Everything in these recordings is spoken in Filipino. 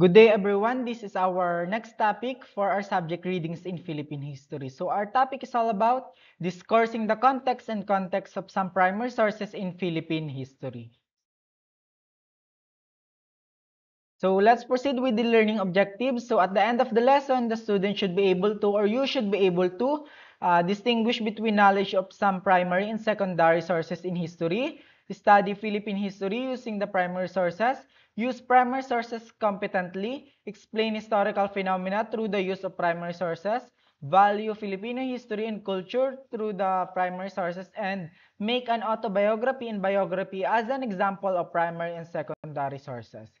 Good day, everyone. This is our next topic for our subject readings in Philippine history. So our topic is all about discoursing the context and context of some primary sources in Philippine history. So let's proceed with the learning objectives. So at the end of the lesson, the student should be able to or you should be able to uh, distinguish between knowledge of some primary and secondary sources in history, study Philippine history using the primary sources, Use primary sources competently. Explain historical phenomena through the use of primary sources. Value Filipino history and culture through the primary sources. And make an autobiography and biography as an example of primary and secondary sources.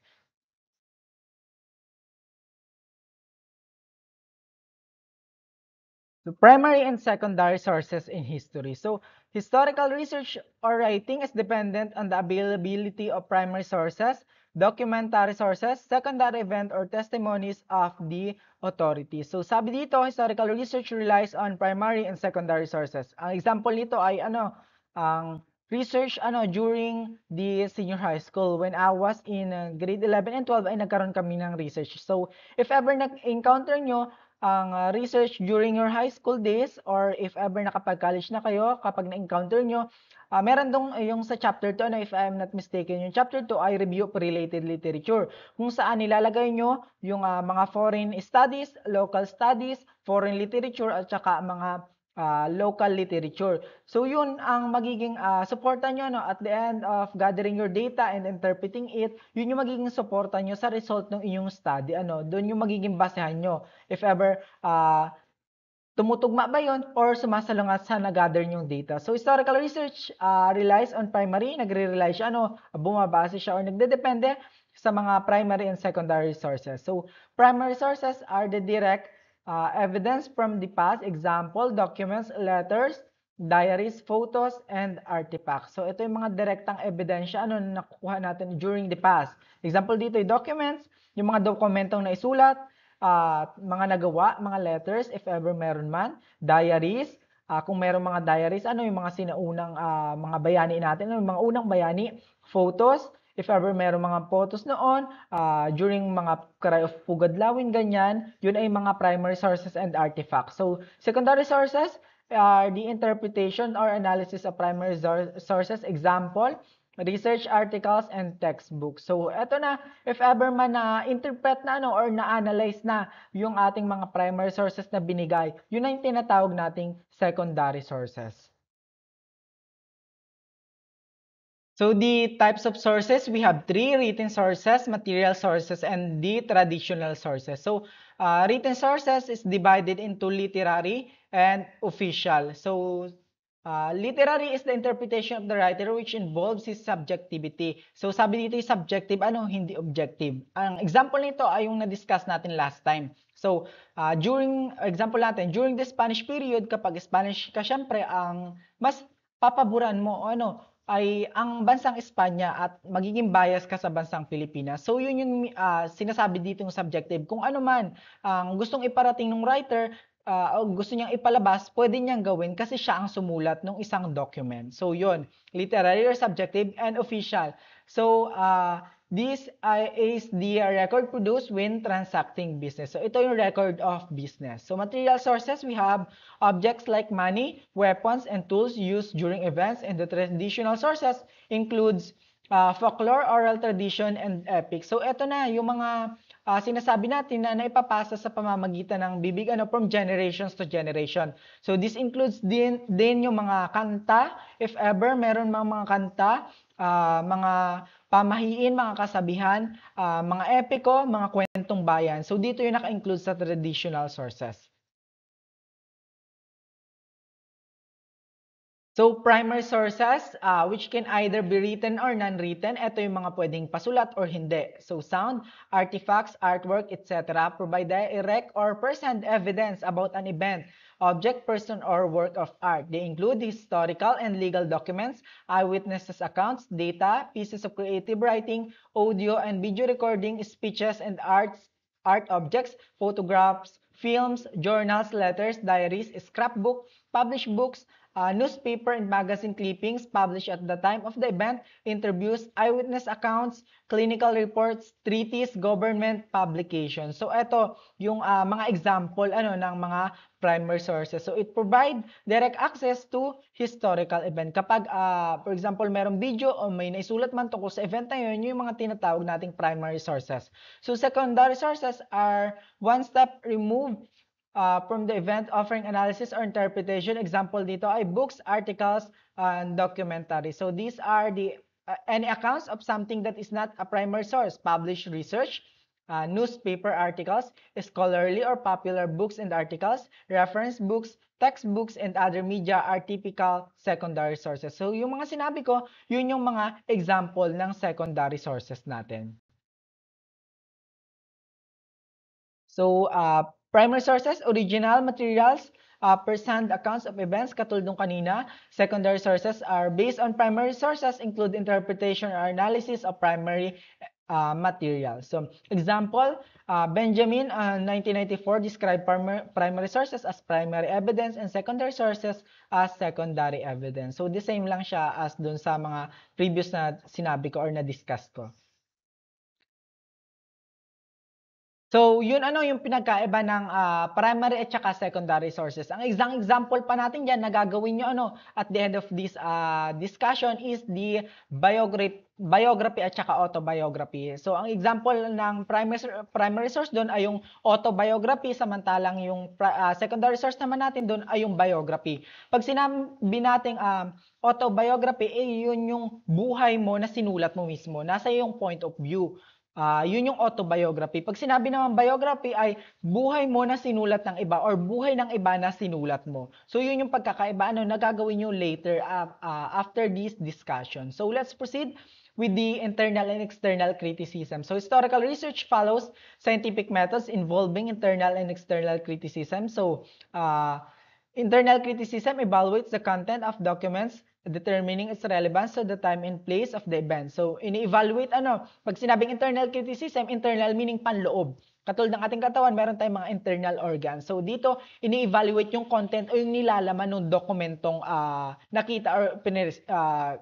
The primary and secondary sources in history. So historical research or writing is dependent on the availability of primary sources documentary sources, secondary event, or testimonies of the authority. So sabi dito, historical research relies on primary and secondary sources. Ang example nito ay ano, ang research ano during the senior high school when I was in uh, grade 11 and 12 ay nagkaroon kami ng research. So if ever nag-encounter nyo ang uh, research during your high school days or if ever nakapag-college na kayo, kapag na-encounter nyo, Uh, meron dong eh, yung sa chapter 2, ano, if I'm not mistaken, yung chapter 2 ay review of related literature, kung saan nilalagay nyo yung uh, mga foreign studies, local studies, foreign literature, at saka mga uh, local literature. So yun ang magiging uh, suporta nyo no, at the end of gathering your data and interpreting it, yun yung magiging suporta nyo sa result ng inyong study. Ano, doon yung magiging basehan nyo if ever uh, Tumutugma ba yon or sumasalungat sa nag-gather yung data? So historical research uh, relies on primary, nagre-rely siya, ano, bumabase siya or nagdedepende sa mga primary and secondary sources. So primary sources are the direct uh, evidence from the past, example, documents, letters, diaries, photos, and artifacts. So ito yung mga direktang ebidensya ano na nakuha natin during the past. Example dito yung documents, yung mga dokumentong naisulat, uh, mga nagawa, mga letters, if ever meron man, diaries, uh, kung meron mga diaries, ano yung mga sinaunang uh, mga bayani natin, ano yung mga unang bayani, photos, if ever meron mga photos noon, uh, during mga cry of Pugadlawin, ganyan, yun ay mga primary sources and artifacts. So, secondary sources, are the interpretation or analysis of primary sources. Example, research articles, and textbooks. So, eto na, if ever man na-interpret na ano, or na-analyze na yung ating mga primary sources na binigay, yun na tinatawag nating secondary sources. So the types of sources, we have three written sources, material sources, and the traditional sources. So uh, written sources is divided into literary and official. So Uh, literary is the interpretation of the writer which involves his subjectivity. So sabi dito yung subjective, ano hindi objective. Ang example nito ay yung na-discuss natin last time. So uh, during, example natin, during the Spanish period, kapag Spanish ka syempre, ang mas papaboran mo ano ay ang bansang Espanya at magiging bias ka sa bansang Pilipinas. So yun yung uh, sinasabi dito yung subjective. Kung ano man ang uh, gustong iparating ng writer uh, gusto niyang ipalabas, pwede niyang gawin kasi siya ang sumulat ng isang document. So yun, literary or subjective and official. So uh, this is the record produced when transacting business. So ito yung record of business. So material sources, we have objects like money, weapons, and tools used during events. And the traditional sources includes uh, folklore, oral tradition, and epic. So ito na yung mga uh, sinasabi natin na naipapasa sa pamamagitan ng bibig ano from generations to generation. So this includes din, din yung mga kanta, if ever meron mga, mga kanta, uh, mga pamahiin, mga kasabihan, uh, mga epiko, mga kwentong bayan. So dito yung naka-include sa traditional sources. So, primary sources, uh, which can either be written or non-written, ito yung mga pwedeng pasulat or hindi. So, sound, artifacts, artwork, etc. Provide direct or present evidence about an event, object, person, or work of art. They include historical and legal documents, eyewitnesses accounts, data, pieces of creative writing, audio and video recording, speeches and arts, art objects, photographs, films, journals, letters, diaries, scrapbook, published books, uh, newspaper and magazine clippings published at the time of the event, interviews, eyewitness accounts, clinical reports, treaties, government publications. So ito yung uh, mga example ano ng mga primary sources. So it provide direct access to historical event. Kapag uh, for example merong video o may naisulat man tungkol sa event na yun, yung mga tinatawag nating primary sources. So secondary sources are one step removed uh, from the event offering analysis or interpretation. Example dito ay books, articles, and documentary. So these are the uh, any accounts of something that is not a primary source, published research, uh, newspaper articles, scholarly or popular books and articles, reference books, textbooks, and other media are typical secondary sources. So yung mga sinabi ko, yun yung mga example ng secondary sources natin. So, uh, Primary sources, original materials, uh, first accounts of events katulad nung kanina. Secondary sources are based on primary sources include interpretation or analysis of primary uh, materials. So, example, uh, Benjamin uh, 1994 described primary sources as primary evidence and secondary sources as secondary evidence. So, the same lang siya as dun sa mga previous na sinabi ko or na-discuss ko. So, yun ano yung pinagkaiba ng ah, primary at saka secondary sources. Ang isang example pa natin diyan na gagawin nyo ano at the end of this ah, discussion is the biography biography at saka autobiography. So, ang example ng primary primary source doon ay yung autobiography samantalang yung pri- ah, secondary source naman natin doon ay yung biography. Pag sinabi nating ah, autobiography, eh, yun yung buhay mo na sinulat mo mismo. Nasa yung point of view. Uh, yun yung autobiography. Pag sinabi naman biography ay buhay mo na sinulat ng iba or buhay ng iba na sinulat mo. So yun yung pagkakaiba ano nagagawin nyo later uh, uh, after this discussion. So let's proceed with the internal and external criticism. So historical research follows scientific methods involving internal and external criticism. So uh, internal criticism evaluates the content of documents determining its relevance to the time and place of the event. So, ini-evaluate ano, pag sinabing internal criticism, internal meaning panloob. Katulad ng ating katawan, meron tayong mga internal organs. So, dito, ini-evaluate yung content o yung nilalaman ng dokumentong uh, nakita or uh,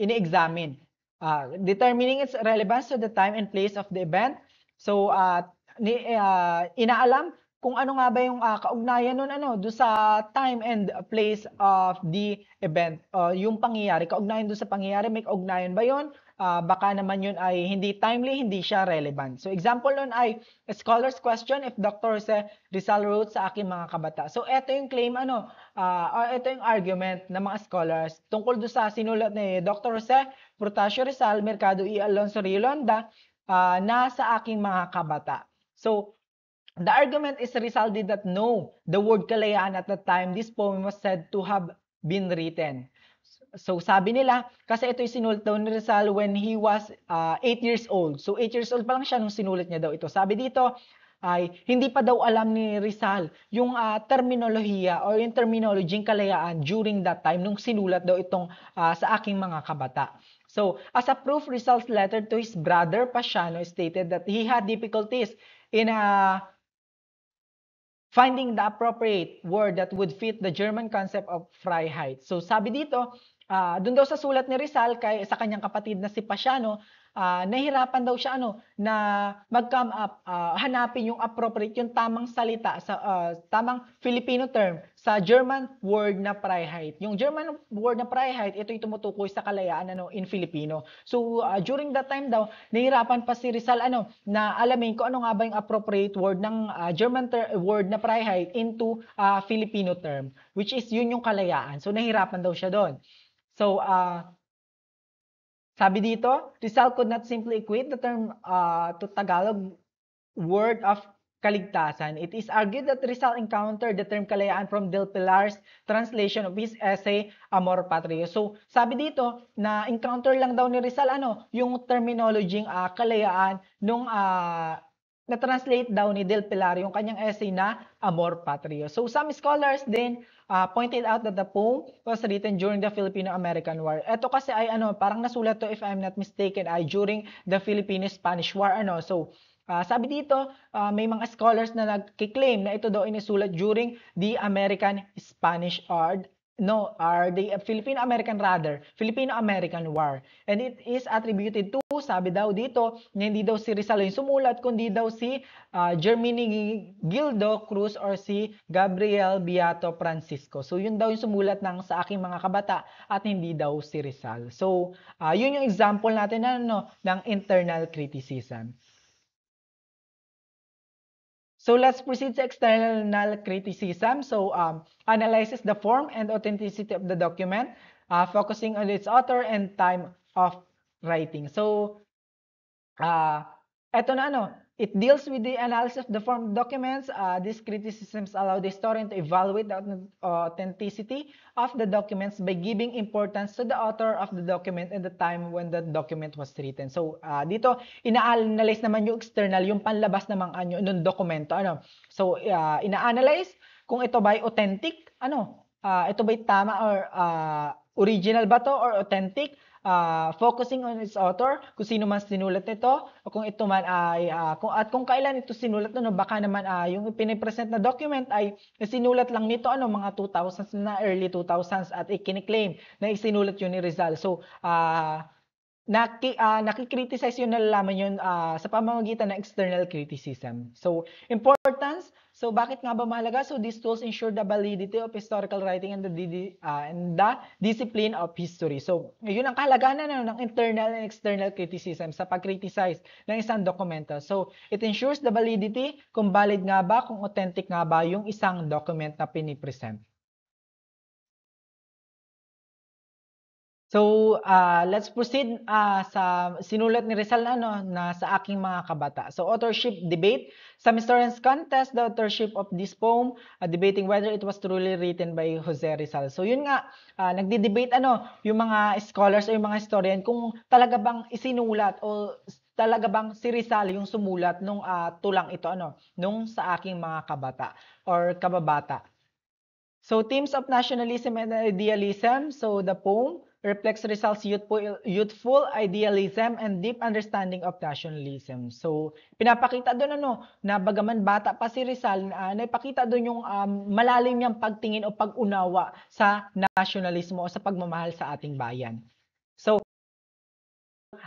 ini-examine. Uh, determining its relevance to the time and place of the event. So, uh, ni, uh, inaalam kung ano nga ba yung uh, kaugnayan nun ano do sa time and place of the event uh, yung pangyayari kaugnayan do sa pangyayari may kaugnayan ba yon uh, ah, baka naman yun ay hindi timely hindi siya relevant so example nun ay scholar's question if Dr. Se Rizal wrote sa aking mga kabata so ito yung claim ano uh, or ito yung argument ng mga scholars tungkol do sa sinulat ni Dr. Se Protasio Rizal Mercado E. Alonso Rilonda uh, na sa aking mga kabata so The argument is Rizal that no, the word kalayaan at the time this poem was said to have been written. So sabi nila, kasi ito sinulat daw ni Rizal when he was 8 uh, years old. So 8 years old pa lang siya nung sinulat niya daw ito. Sabi dito, ay hindi pa daw alam ni Rizal yung uh, terminolohiya or yung terminology ng kalayaan during that time nung sinulat daw itong uh, sa aking mga kabata. So, as a proof, Rizal's letter to his brother Pasiano stated that he had difficulties in uh, finding the appropriate word that would fit the German concept of Freiheit. So sabi dito, uh, ah, doon daw sa sulat ni Rizal kay sa kanyang kapatid na si Pasiano, uh, nahirapan daw siya ano na mag-come up uh, hanapin yung appropriate yung tamang salita sa uh, tamang Filipino term sa German word na Freiheit. Yung German word na Freiheit, ito yung tumutukoy sa kalayaan ano in Filipino. So uh, during that time daw nahirapan pa si Rizal ano na alamin ko ano nga ba yung appropriate word ng uh, German ter- word na Freiheit into uh, Filipino term which is yun yung kalayaan. So nahirapan daw siya doon. So uh, sabi dito, Rizal could not simply equate the term uh, to Tagalog word of kaligtasan. It is argued that Rizal encountered the term kalayaan from Del Pilar's translation of his essay Amor Patria. So, sabi dito na encounter lang daw ni Rizal ano, yung terminology uh, kalayaan nung uh, na-translate daw ni Del Pilar yung kanyang essay na Amor Patrio. So some scholars then uh, ah, pointed out that the poem was written during the Filipino-American War. Ito kasi ay ano, parang nasulat to if I'm not mistaken ay during the Filipino-Spanish War ano. So Uh, sabi dito, uh, may mga scholars na nag-claim na ito daw inisulat during the American Spanish Art No, are they a Filipino-American rather, Filipino-American War. And it is attributed to, sabi daw dito, na hindi daw si Rizal yung sumulat, kundi daw si uh, Germany Gildo Cruz or si Gabriel Beato Francisco. So yun daw yung sumulat ng sa aking mga kabata at hindi daw si Rizal. So uh, yun yung example natin na, ano, ng internal criticism. So let's proceed to external criticism. So um, analyzes the form and authenticity of the document, uh, focusing on its author and time of writing. So, uh, eto na ano, It deals with the analysis of the form documents. Uh, these criticisms allow the historian to evaluate the authenticity of the documents by giving importance to the author of the document and the time when the document was written. So, uh, dito, ina-analyze naman yung external, yung panlabas namang anyo, ng dokumento. Ano? So, uh, ina-analyze kung ito ba ay authentic, ano, uh, ito ba'y tama or uh, original ba to or authentic? uh, focusing on its author, kung sino man sinulat nito, o kung ito man ay, uh, kung, at kung kailan ito sinulat, no, baka naman uh, yung pinipresent na document ay sinulat lang nito, ano, mga 2000s na early 2000s at ikiniklaim na isinulat yun ni Rizal. So, uh, naki, uh, nakikriticize yun, nalalaman yun uh, sa pamamagitan ng external criticism. So, importance So bakit nga ba mahalaga? So these tools ensure the validity of historical writing and the, uh, and the discipline of history. So yun ang kahalagahan na ng internal and external criticism sa pag-criticize ng isang dokumento. So it ensures the validity kung valid nga ba, kung authentic nga ba yung isang document na pinipresent. So, uh, let's proceed ah, sa sinulat ni Rizal na, ano, na sa aking mga kabata. So, authorship debate. Sa historians contest the authorship of this poem, ah, debating whether it was truly written by Jose Rizal. So, yun nga, ah, nagdi-debate ano, yung mga scholars o yung mga historian kung talaga bang isinulat o talaga bang si Rizal yung sumulat nung ah, tulang ito ano, nung sa aking mga kabata or kababata. So, themes of nationalism and idealism. So, the poem, reflects Rizal's youthful, youthful idealism and deep understanding of nationalism. So, pinapakita doon ano, na bagaman bata pa si Rizal, uh, ah, ipakita doon yung um, malalim niyang pagtingin o pag-unawa sa nationalismo o sa pagmamahal sa ating bayan. So,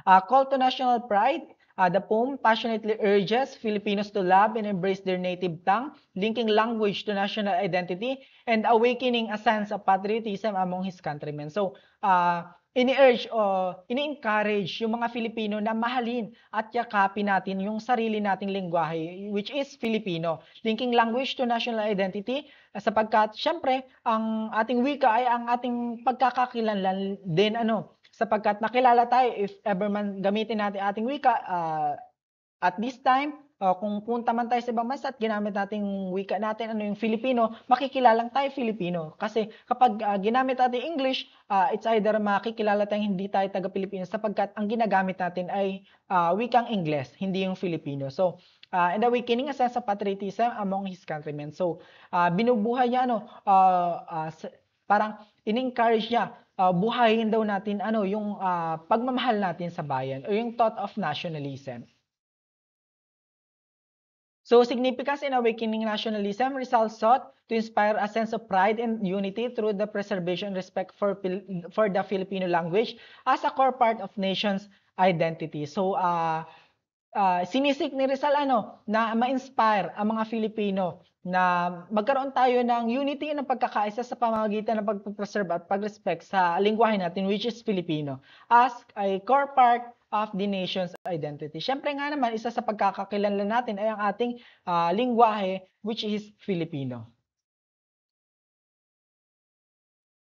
uh, call to national pride Uh, the poem passionately urges Filipinos to love and embrace their native tongue, linking language to national identity, and awakening a sense of patriotism among his countrymen. So, uh, ini-urge o uh, ini-encourage yung mga Filipino na mahalin at yakapin natin yung sarili nating lingwahe which is Filipino. Linking language to national identity sapagkat syempre ang ating wika ay ang ating pagkakakilanlan din ano sapagkat nakilala tayo if ever man gamitin natin ating wika uh, at this time uh, kung punta man tayo sa ibang bansa at ginamit natin yung wika natin ano yung Filipino makikilalang tayo Filipino kasi kapag uh, ginamit natin English uh, it's either makikilala tayong hindi tayo taga Pilipino sapagkat ang ginagamit natin ay uh, wikang Ingles hindi yung Filipino so uh, and awakening a sense of patriotism among his countrymen so uh, binubuhay niya ano uh, uh, parang in-encourage niya uh, buhayin daw natin ano yung uh, pagmamahal natin sa bayan o yung thought of nationalism. So significance in awakening nationalism results sought to inspire a sense of pride and unity through the preservation and respect for for the Filipino language as a core part of nation's identity. So uh, ah, uh, sinisik ni Rizal ano na ma-inspire ang mga Filipino na magkaroon tayo ng unity ng pagkakaisa sa pamamagitan ng pagpreserve at pagrespeto sa lingwahe natin which is Filipino as a core part of the nation's identity. Siyempre nga naman, isa sa pagkakakilanlan natin ay ang ating uh, lingwahe which is Filipino.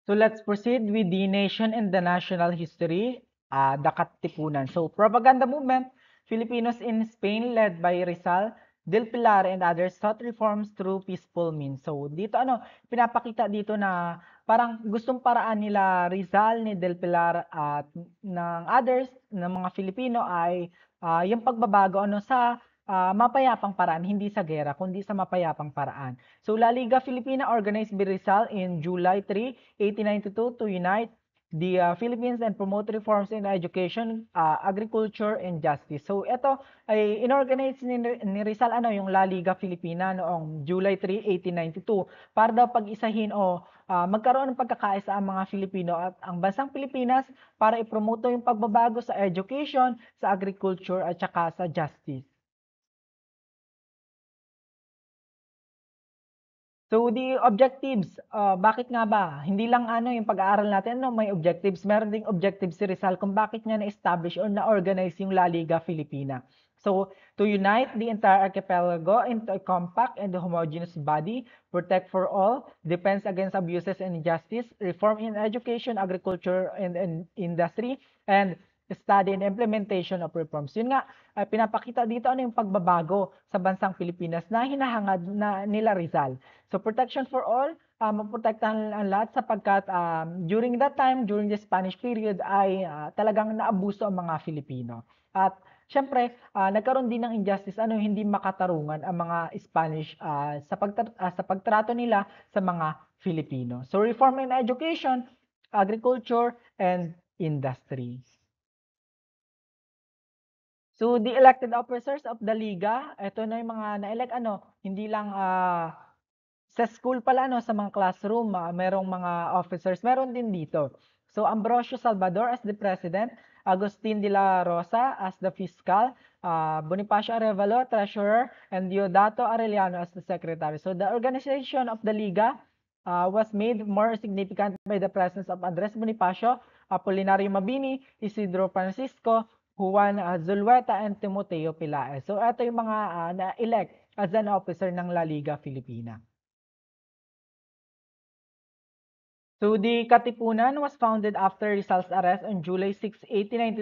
So let's proceed with the nation and the national history, uh, ah, Dakat Tipunan. So propaganda movement, Filipinos in Spain led by Rizal Del Pilar and others sought reforms through peaceful means. So dito ano, pinapakita dito na parang gustong paraan nila Rizal ni Del Pilar at ng others ng mga Filipino ay uh, yung pagbabago ano sa uh, mapayapang paraan, hindi sa gera, kundi sa mapayapang paraan. So La Liga Filipina organized by Rizal in July 3, 1892 to unite the uh, Philippines and promote reforms in education, uh, agriculture, and justice. So ito ay inorganize ni, ni Rizal ano, yung La Liga Filipina noong July 3, 1892 para daw pag-isahin o uh, magkaroon ng pagkakaisa ang mga Filipino at ang bansang Pilipinas para ipromoto yung pagbabago sa education, sa agriculture, at saka sa justice. So the objectives, uh, bakit nga ba? Hindi lang ano yung pag-aaral natin, ano, may objectives. Meron ding objectives si Rizal kung bakit niya na-establish or na-organize yung La Liga Filipina. So, to unite the entire archipelago into a compact and homogeneous body, protect for all, defense against abuses and injustice, reform in education, agriculture, and, and industry, and study and implementation of reforms. Yun nga, uh, pinapakita dito ano yung pagbabago sa bansang Pilipinas na hinahangad na nila Rizal. So protection for all, uh, maprotektahan ang lahat sapagkat um, during that time, during the Spanish period ay uh, talagang naabuso ang mga Filipino. At Siyempre, uh, nagkaroon din ng injustice ano hindi makatarungan ang mga Spanish uh, sa pagtra- uh, sa pagtrato nila sa mga Filipino. So reform in education, agriculture and industry. So the elected officers of the liga, ito na yung mga na-elect ano, hindi lang uh, sa school pala ano, sa mga classroom, uh, merong mga officers, meron din dito. So Ambrosio Salvador as the president, Agustin de la Rosa as the fiscal, uh, Bonifacio Arevalo treasurer, and Diodato Arellano as the secretary. So the organization of the liga uh, was made more significant by the presence of Andres Bonifacio, Apolinario Mabini, Isidro Francisco, Juan uh, Zulueta and Timoteo Pilaes. So ito yung mga uh, na-elect as an officer ng La Liga Filipina. So the Katipunan was founded after Rizal's arrest on July 6,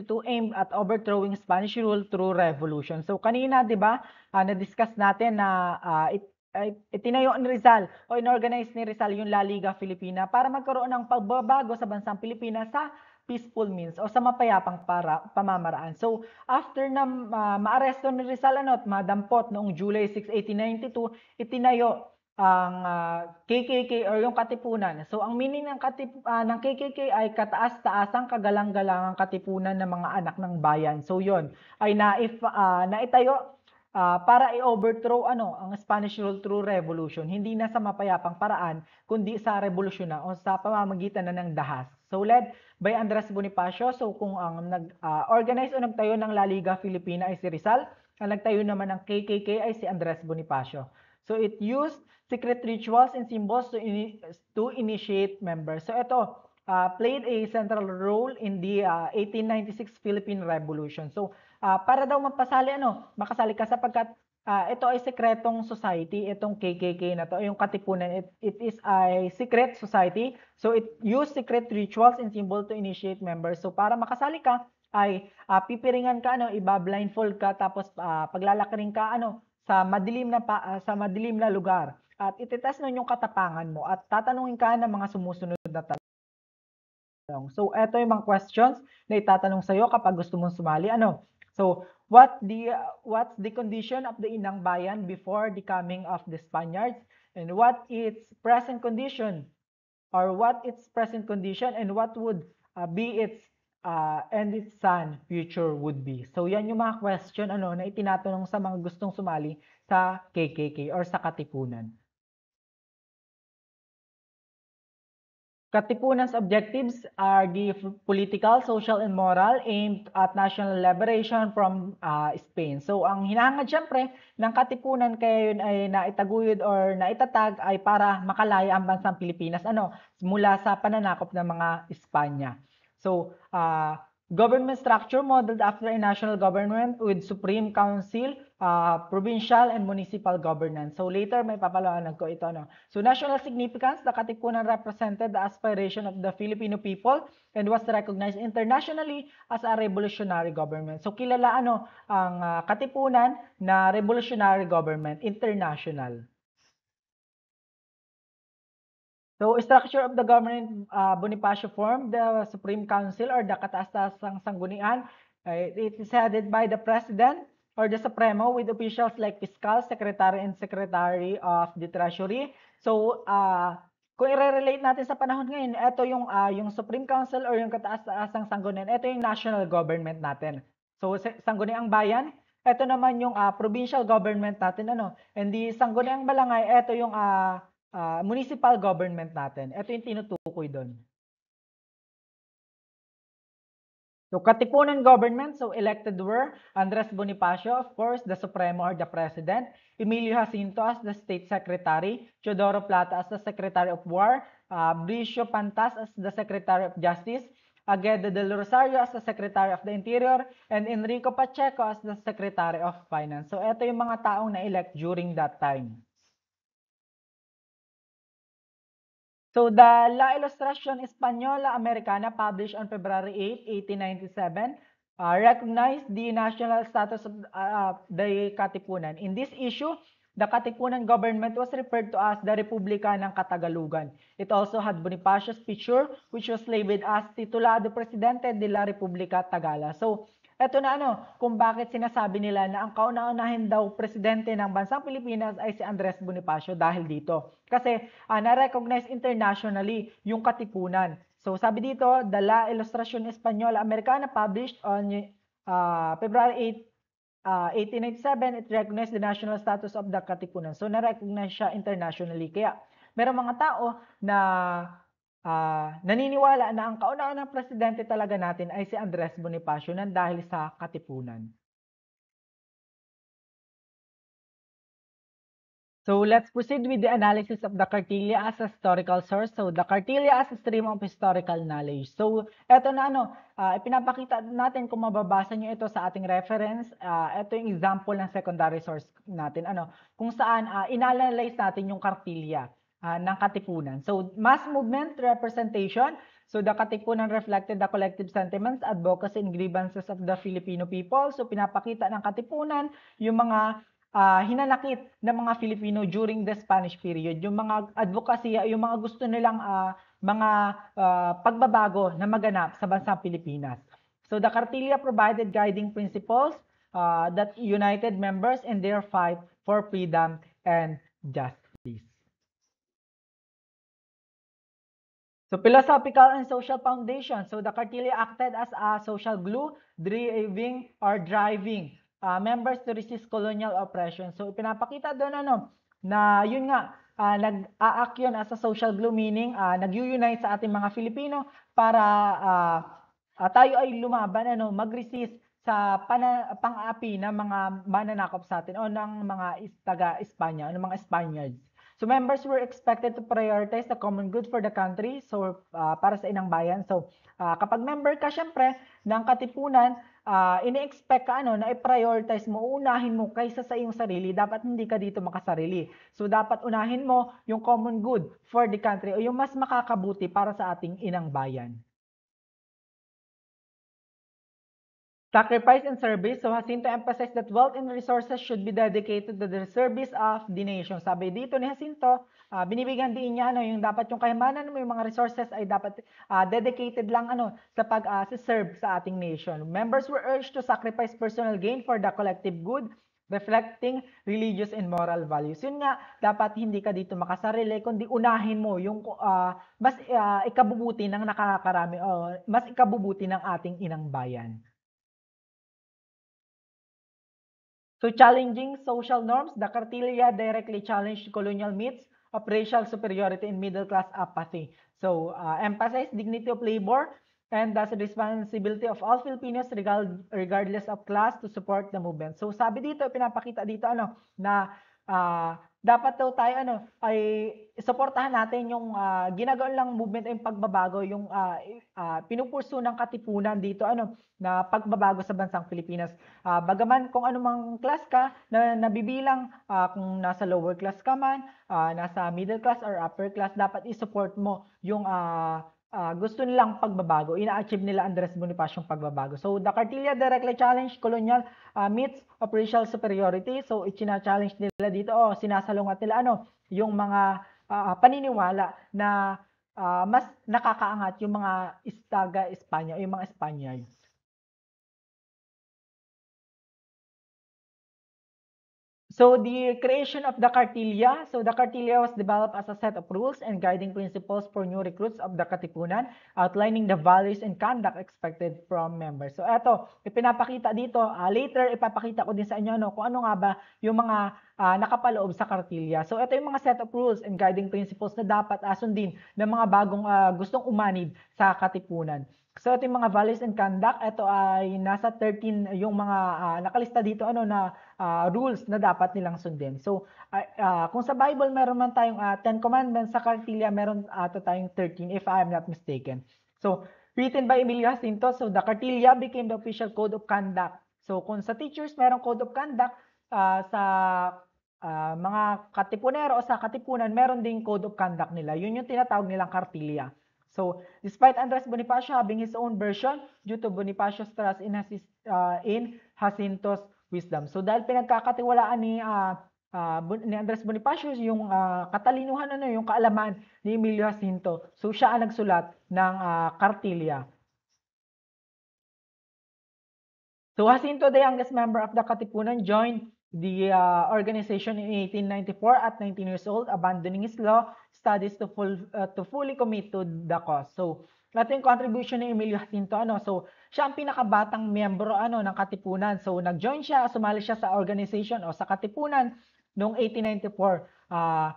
1892 aimed at overthrowing Spanish rule through revolution. So kanina, 'di ba, uh, na-discuss natin na uh, it, ay, itinayo ni Rizal o inorganize ni Rizal yung La Liga Filipina para magkaroon ng pagbabago sa bansang Pilipinas sa peaceful means o sa mapayapang para, pamamaraan. So, after na uh, maaresto ni Rizal Anot, madampot noong July 6, 1892, itinayo ang uh, ah, KKK or yung katipunan. So, ang meaning ng, katip, uh, ah, ng KKK ay kataas-taasang kagalang-galangang katipunan ng mga anak ng bayan. So, yon ay naif, uh, naitayo uh, para i-overthrow ano ang Spanish rule through revolution hindi na sa mapayapang paraan kundi sa revolusyon na o sa pamamagitan na ng dahas so led by Andres Bonifacio. So kung ang um, nag-organize ah, uh, o nagtayo ng La Liga Filipina ay si Rizal, ang nagtayo naman ng KKK ay si Andres Bonifacio. So it used secret rituals and symbols to, in- to initiate members. So ito, uh, played a central role in the uh, ah, 1896 Philippine Revolution. So uh, para daw mapasali ano, makasali ka sapagkat ah, ito ay sekretong society, itong KKK na to, yung Katipunan, it, it is a secret society. So it use secret rituals and symbol to initiate members. So para makasali ka, ay uh, pipiringan ka ano, iba blindfold ka tapos uh, paglalakarin ka ano sa madilim na pa, uh, sa madilim na lugar at ititest nun yung katapangan mo at tatanungin ka ng mga sumusunod na tanong. So, ito yung mga questions na itatanong sa'yo kapag gusto mong sumali. Ano, So, what the what's the condition of the Inang Bayan before the coming of the Spaniards and what its present condition or what its present condition and what would uh, be its uh, and its son future would be. So yan yung mga question ano na itinatanong sa mga gustong sumali sa KKK or sa Katipunan. Katipunan's objectives are the political, social, and moral aimed at national liberation from uh, Spain. So ang hinahangad syempre ng Katipunan kayo ay naitaguyod or naitatag ay para makalaya ang bansang Pilipinas ano mula sa pananakop ng mga Espanya. So uh, Government structure modeled after a national government with Supreme Council, uh, provincial and municipal governance. So later may papalawanan ko ito. No? So national significance, the Katipunan represented the aspiration of the Filipino people and was recognized internationally as a revolutionary government. So kilala ano ang uh, Katipunan na revolutionary government, international. So, structure of the government uh, Bonifacio form, the Supreme Council or the Kataas-Taasang Sanggunian, uh, it is headed by the President or the Supremo with officials like Fiscal, Secretary, and Secretary of the Treasury. So, uh, kung i-relate natin sa panahon ngayon, ito yung, uh, yung Supreme Council or yung Kataas-Taasang Sanggunian, ito yung national government natin. So, Sanggunian Bayan, ito naman yung uh, provincial government natin. ano And the Sangguniang Balangay, ito yung... Uh, uh, municipal government natin. Ito yung tinutukoy doon. So, Katipunan government, so elected were Andres Bonifacio, of course, the Supremo or the President, Emilio Jacinto as the State Secretary, Teodoro Plata as the Secretary of War, uh, um, Bricio Pantas as the Secretary of Justice, Ageda del Rosario as the Secretary of the Interior, and Enrico Pacheco as the Secretary of Finance. So, ito yung mga taong na-elect during that time. So the La Ilustración Española Americana published on February 8, 1897 uh, recognized the national status of uh, the Katipunan. In this issue, the Katipunan government was referred to as the Republika ng Katagalugan. It also had Bonifacio's picture which was labeled as Titulado Presidente de la Republica Tagala. So ito na ano, kung bakit sinasabi nila na ang kauna-unahin daw presidente ng bansang Pilipinas ay si Andres Bonifacio dahil dito. Kasi uh, na-recognize internationally yung katipunan. So sabi dito, Dala La Ilustración Española Americana published on uh, February 8, Uh, 1897, it recognized the national status of the Katipunan. So, na-recognize siya internationally. Kaya, merong mga tao na Ah, naniniwala na ang kauna-unahang presidente talaga natin ay si Andres Bonifacio nang dahil sa Katipunan. So let's proceed with the analysis of the Cartilia as a historical source. So the Cartilia as a stream of historical knowledge. So ito na ano, uh, ipinapakita natin kung mababasa nyo ito sa ating reference. Uh, ah, ito yung example ng secondary source natin. Ano, kung saan uh, inanalyze natin yung Cartilia uh, ng katipunan. So mass movement representation, so the katipunan reflected the collective sentiments, advocacy, and grievances of the Filipino people. So pinapakita ng katipunan yung mga uh, hinanakit ng mga Filipino during the Spanish period, yung mga advocacy, yung mga gusto nilang uh, mga uh, pagbabago na maganap sa bansang Pilipinas. So the Cartilla provided guiding principles uh, that united members in their fight for freedom and justice. So philosophical and social foundation. So the Cartilli acted as a social glue, driving or driving uh, members to resist colonial oppression. So pinapakita doon ano na yun nga uh, nag-aak yun as a social glue meaning uh, nag-unite sa ating mga Filipino para uh, uh, tayo ay lumaban ano mag-resist sa pana, pang-api ng mga mananakop sa atin o ng mga taga-Espanya, ng mga Spaniards. So members were expected to prioritize the common good for the country, so uh, para sa inang bayan. So uh, kapag member ka syempre ng katipunan, uh, ah, ini-expect ka ano, na i-prioritize mo, unahin mo kaysa sa iyong sarili. Dapat hindi ka dito makasarili. So dapat unahin mo yung common good for the country o yung mas makakabuti para sa ating inang bayan. Sacrifice and service. So Jacinto emphasized that wealth and resources should be dedicated to the service of the nation. Sabi dito ni Jacinto, uh, binibigyan din niya ano, yung dapat yung kayamanan mo, yung mga resources ay dapat uh, dedicated lang ano, sa pag-serve ah, uh, sa ating nation. Members were urged to sacrifice personal gain for the collective good reflecting religious and moral values. Yun nga, dapat hindi ka dito makasarili, kundi unahin mo yung uh, mas uh, ikabubuti ng nakakarami, uh, mas ikabubuti ng ating inang bayan. So challenging social norms, the cartilla directly challenged colonial myths of racial superiority and middle class apathy. So uh, emphasize dignity of labor and the responsibility of all Filipinos regardless of class to support the movement. So sabi dito, pinapakita dito ano, na uh, dapat daw tayo ano ay suportahan natin yung uh, ginagawa lang movement ay pagbabago yung uh, ah, uh, ah, pinupurso ng katipunan dito ano na pagbabago sa bansang Pilipinas. Uh, bagaman kung anumang class ka na nabibilang uh, kung nasa lower class ka man, uh, nasa middle class or upper class dapat i-support mo yung uh, uh, gusto nilang pagbabago, ina-achieve nila Andres Bonifacio yung pagbabago. So the Cartilla directly challenge colonial uh, ah, meets operational superiority. So ichina-challenge nila dito, oh, sinasalungat nila ano, yung mga uh, paniniwala na uh, mas nakakaangat yung mga Istaga Espanya yung mga Espanyol. So the creation of the cartilla, so the cartilla was developed as a set of rules and guiding principles for new recruits of the Katipunan, outlining the values and conduct expected from members. So eto, ipinapakita dito, uh, later ipapakita ko din sa inyo no, kung ano nga ba yung mga uh, nakapaloob sa kartilya. So ito yung mga set of rules and guiding principles na dapat asundin ah, ng mga bagong uh, gustong umanib sa Katipunan sa ating mga values and conduct, ito ay nasa 13 yung mga uh, nakalista dito ano na uh, rules na dapat nilang sundin. So, uh, uh, kung sa Bible meron man tayong uh, 10 commandments, sa Cartilia meron ato uh, tayong 13 if I am not mistaken. So, written by Emilio Jacinto, so the Cartilia became the official code of conduct. So, kung sa teachers meron code of conduct, uh, sa uh, mga katipunero o sa katipunan meron ding code of conduct nila. Yun yung tinatawag nilang Cartilia. So, despite Andres Bonifacio having his own version due to Bonifacio's trust in, Hasis, uh, in Jacinto's wisdom. So, dahil pinagkakatiwalaan ni, uh, uh, ni Andres Bonifacio yung uh, katalinuhan, ano, yung kaalaman ni Emilio Jacinto. So, siya ang nagsulat ng uh, Cartilla. So, Jacinto de Angas, member of the Katipunan, joined the uh, organization in 1894 at 19 years old, abandoning his law studies to, full, uh, to fully commit to the cause. So, ito yung contribution ni Emilio Jacinto. Ano? So, siya ang pinakabatang miyembro ano, ng Katipunan. So, nag-join siya, sumali siya sa organization o sa Katipunan noong 1894. Uh,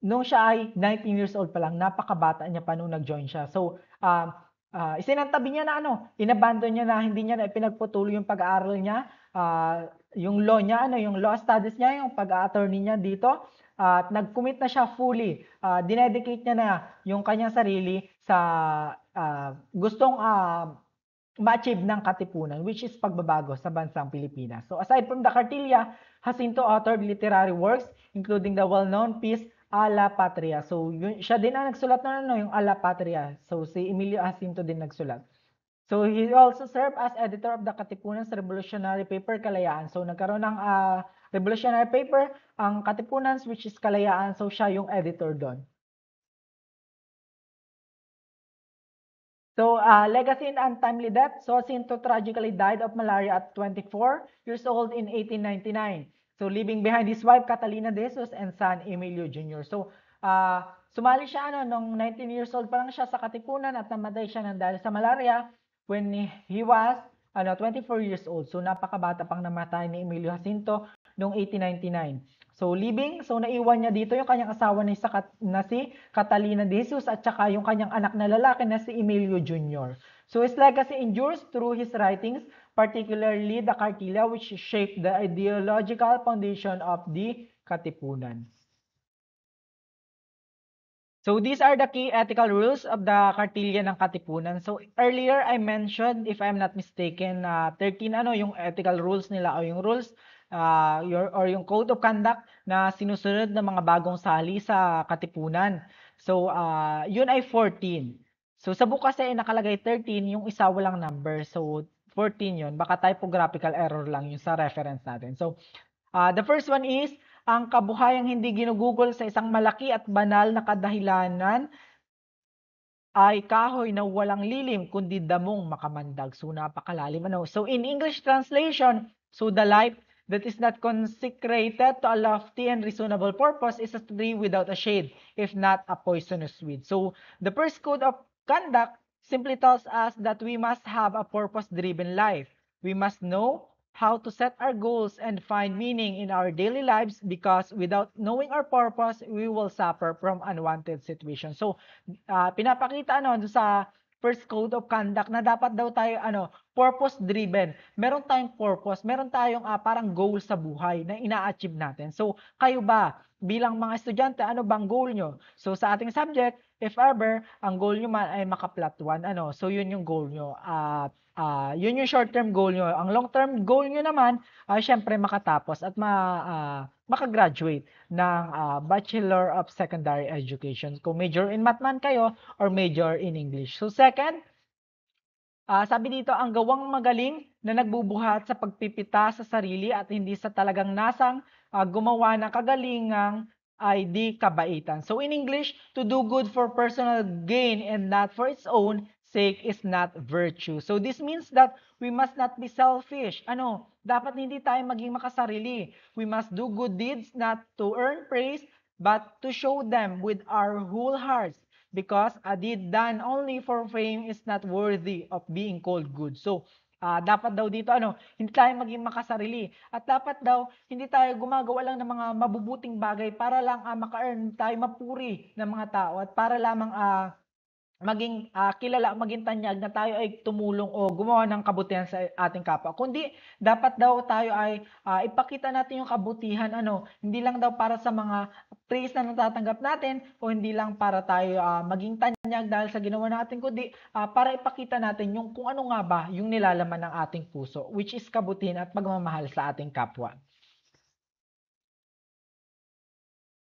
noong siya ay 19 years old pa lang, napakabata niya pa noong nag-join siya. So, um, uh, isinantabi niya na ano, inabandon niya na hindi niya na ipinagpatuloy yung pag-aaral niya. Uh, yung law niya, ano, yung law studies niya, yung pag-attorney niya dito, uh, at nag-commit na siya fully. Uh, dinedicate niya na yung kanyang sarili sa uh, gustong uh, ma-achieve ng katipunan, which is pagbabago sa bansang Pilipinas. So aside from the Cartilla, Jacinto authored literary works, including the well-known piece Ala Patria. So yun, siya din ang nagsulat na ano, yung Ala Patria. So si Emilio Jacinto din nagsulat. So he also served as editor of the Katipunan's revolutionary paper Kalayaan. So nagkaroon ng uh, revolutionary paper ang Katipunan's which is Kalayaan. So siya yung editor doon. So uh, legacy and untimely death. So Sinto tragically died of malaria at 24 years old in 1899. So leaving behind his wife Catalina de Jesus and son Emilio Jr. So uh, sumali siya ano, nung 19 years old pa lang siya sa Katipunan at namatay siya ng dahil sa malaria when he was ano, 24 years old. So, napakabata pang namatay ni Emilio Jacinto noong 1899. So, living, so naiwan niya dito yung kanyang asawa ni sa, na si Catalina de Jesus at saka yung kanyang anak na lalaki na si Emilio Jr. So, his legacy endures through his writings, particularly the Cartilla, which shaped the ideological foundation of the Katipunan. So these are the key ethical rules of the Kartilya ng Katipunan. So earlier I mentioned, if I'm not mistaken, uh, 13 ano yung ethical rules nila o yung rules uh, your, or yung code of conduct na sinusunod ng mga bagong sali sa Katipunan. So uh, yun ay 14. So sa bukas ay nakalagay 13, yung isa walang number. So 14 yun, baka typographical error lang yung sa reference natin. So uh, the first one is ang kabuhayang hindi ginugugol sa isang malaki at banal na kadahilanan ay kahoy na walang lilim kundi damong makamandag. So napakalalim ano. So in English translation, so the life that is not consecrated to a lofty and reasonable purpose is a tree without a shade, if not a poisonous weed. So the first code of conduct simply tells us that we must have a purpose-driven life. We must know how to set our goals and find meaning in our daily lives because without knowing our purpose, we will suffer from unwanted situations. So, uh, pinapakita ano sa first code of conduct na dapat daw tayo ano, purpose driven. Meron tayong purpose, meron tayong uh, parang goal sa buhay na ina-achieve natin. So, kayo ba bilang mga estudyante, ano bang goal nyo? So, sa ating subject, if ever, ang goal nyo man ay makaplat 1, ano, so yun yung goal nyo. Uh, uh, yun yung short-term goal nyo. Ang long-term goal nyo naman, uh, syempre makatapos at ma, uh, makagraduate ng uh, Bachelor of Secondary Education kung major in math man kayo or major in English. So second, uh, sabi dito, ang gawang magaling na nagbubuhat sa pagpipita sa sarili at hindi sa talagang nasang uh, gumawa ng kagalingang ay di kabaitan. So in English, to do good for personal gain and not for its own sake is not virtue. So this means that we must not be selfish. Ano? Dapat hindi tayo maging makasarili. We must do good deeds not to earn praise, but to show them with our whole hearts. Because a deed done only for fame is not worthy of being called good. So, uh, dapat daw dito, ano, hindi tayo maging makasarili. At dapat daw, hindi tayo gumagawa lang ng mga mabubuting bagay para lang uh, maka-earn tayo mapuri ng mga tao at para lamang uh, maging uh, kilala, maging tanyag na tayo ay tumulong o gumawa ng kabutihan sa ating kapwa. Kundi dapat daw tayo ay uh, ipakita natin yung kabutihan ano, hindi lang daw para sa mga praise na natatanggap natin o hindi lang para tayo uh, maging tanyag dahil sa ginawa natin kundi uh, para ipakita natin yung kung ano nga ba yung nilalaman ng ating puso which is kabutihan at pagmamahal sa ating kapwa.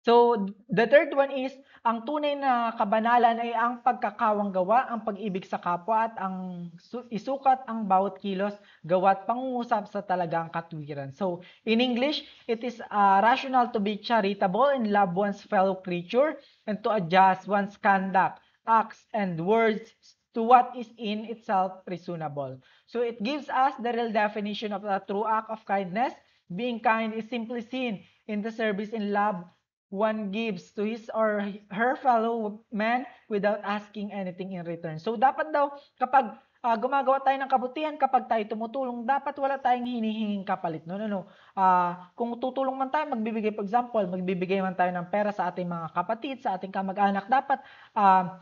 So, the third one is, ang tunay na kabanalan ay ang pagkakawang gawa, ang pag-ibig sa kapwa at ang isukat ang bawat kilos, gawa at pangungusap sa talagang katwiran. So, in English, it is uh, rational to be charitable and love one's fellow creature and to adjust one's conduct, acts, and words to what is in itself reasonable. So, it gives us the real definition of the true act of kindness. Being kind is simply seen in the service and love one gives to his or her fellow man without asking anything in return. So dapat daw kapag uh, gumagawa tayo ng kabutihan kapag tayo tumutulong, dapat wala tayong hinihinging kapalit. No, no, no. Uh, kung tutulong man tayo, magbibigay, for example, magbibigay man tayo ng pera sa ating mga kapatid, sa ating kamag-anak, dapat uh, ah,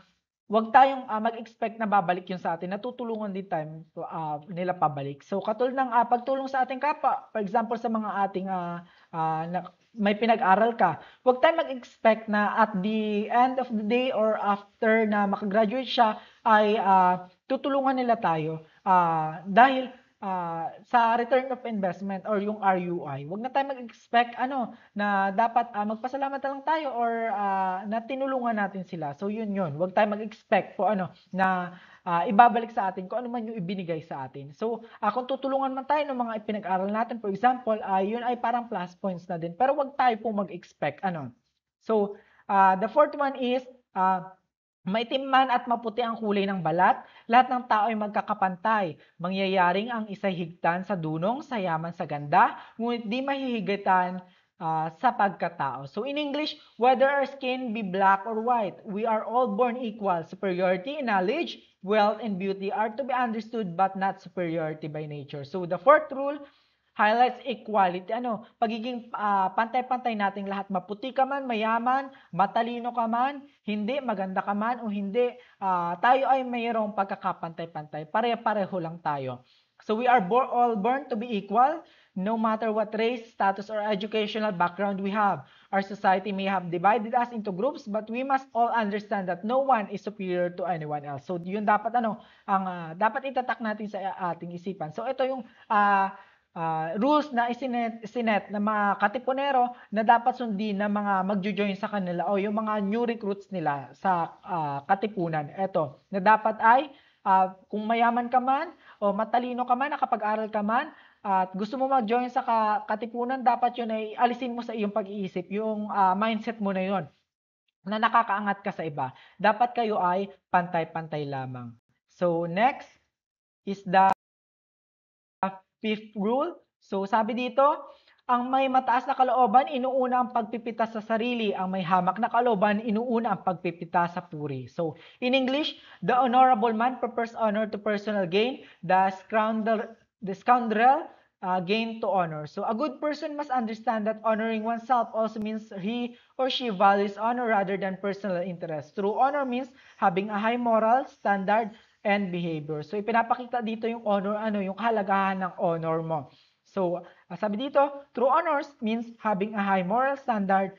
wag tayong uh, mag-expect na babalik yun sa atin. na tutulungan din tayo so, uh, nila pabalik. So, katulad ng uh, pagtulong sa ating kapwa, for example, sa mga ating uh, uh, may pinag-aral ka. Huwag tayong mag-expect na at the end of the day or after na makagraduate siya ay uh, tutulungan nila tayo. Uh, dahil uh, sa return of investment or yung ROI. wag na tayo mag-expect ano na dapat uh, magpasalamat na lang tayo or uh, na tinulungan natin sila. So yun yun, wag tayo mag-expect po ano na uh, ibabalik sa atin kung ano man yung ibinigay sa atin. So uh, kung tutulungan man tayo ng mga ipinag-aral natin, for example, uh, yun ay parang plus points na din. Pero wag tayo po mag-expect ano. So uh, the fourth one is uh, Maitim man at maputi ang kulay ng balat, lahat ng tao ay magkakapantay. Mangyayaring ang isay higtan sa dunong, sa yaman sa ganda, ngunit di mahihigitan uh, ah, sa pagkatao. So in English, whether our skin be black or white, we are all born equal. Superiority in knowledge, wealth, and beauty are to be understood but not superiority by nature. So the fourth rule, Highlights equality. Ano, pagiging uh, pantay-pantay nating lahat. Maputi ka man, mayaman, matalino ka man, hindi, maganda ka man o hindi. Uh, tayo ay mayroong pagkakapantay-pantay. Pare-pareho lang tayo. So we are born, all born to be equal no matter what race, status, or educational background we have. Our society may have divided us into groups, but we must all understand that no one is superior to anyone else. So yun dapat ano, ang uh, dapat itatak natin sa ating isipan. So ito yung uh, uh, rules na isinet, isinet ng mga katipunero na dapat sundin ng mga magjo-join sa kanila o yung mga new recruits nila sa uh, katipunan. Ito, na dapat ay uh, kung mayaman ka man o matalino ka man, nakapag-aral ka man, at gusto mo mag-join sa katipunan, dapat yun ay alisin mo sa iyong pag-iisip, yung uh, mindset mo na yun, na nakakaangat ka sa iba. Dapat kayo ay pantay-pantay lamang. So next is the fifth rule. So sabi dito, ang may mataas na kalooban, inuuna ang pagpipita sa sarili. Ang may hamak na kalooban, inuuna ang pagpipita sa puri. So, in English, the honorable man prefers honor to personal gain. The scoundrel, the scoundrel uh, gain to honor. So, a good person must understand that honoring oneself also means he or she values honor rather than personal interest. True honor means having a high moral standard and behavior. So ipinapakita dito yung honor, ano, yung kahalagahan ng honor mo. So, uh, sabi dito, true honors means having a high moral standard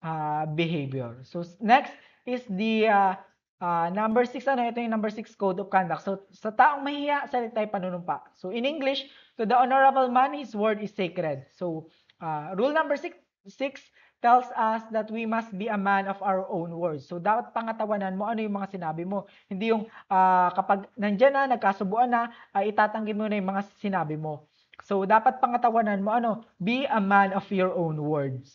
uh, behavior. So, next is the uh, uh, number 6. Ano? Ito yung number 6 code of conduct. So, sa taong mahiya, salita ay panunumpa. So, in English, to the honorable man, his word is sacred. So, uh, rule number 6 6 tells us that we must be a man of our own words. So, dapat pangatawanan mo ano yung mga sinabi mo. Hindi yung uh, kapag nandyan na, nagkasubuan na, uh, itatanggi mo na yung mga sinabi mo. So, dapat pangatawanan mo ano, be a man of your own words.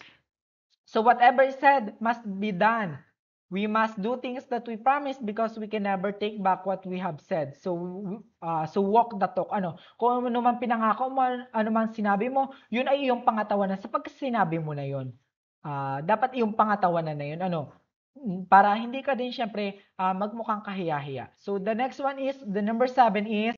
So, whatever is said must be done we must do things that we promise because we can never take back what we have said. So, uh, so walk the talk. Ano, kung ano man pinangako mo, ano man sinabi mo, yun ay iyong pangatawanan sapagkat sinabi mo na yun. Uh, dapat iyong pangatawanan na yun. Ano, para hindi ka din siyempre uh, ah, magmukhang kahiya So, the next one is, the number seven is,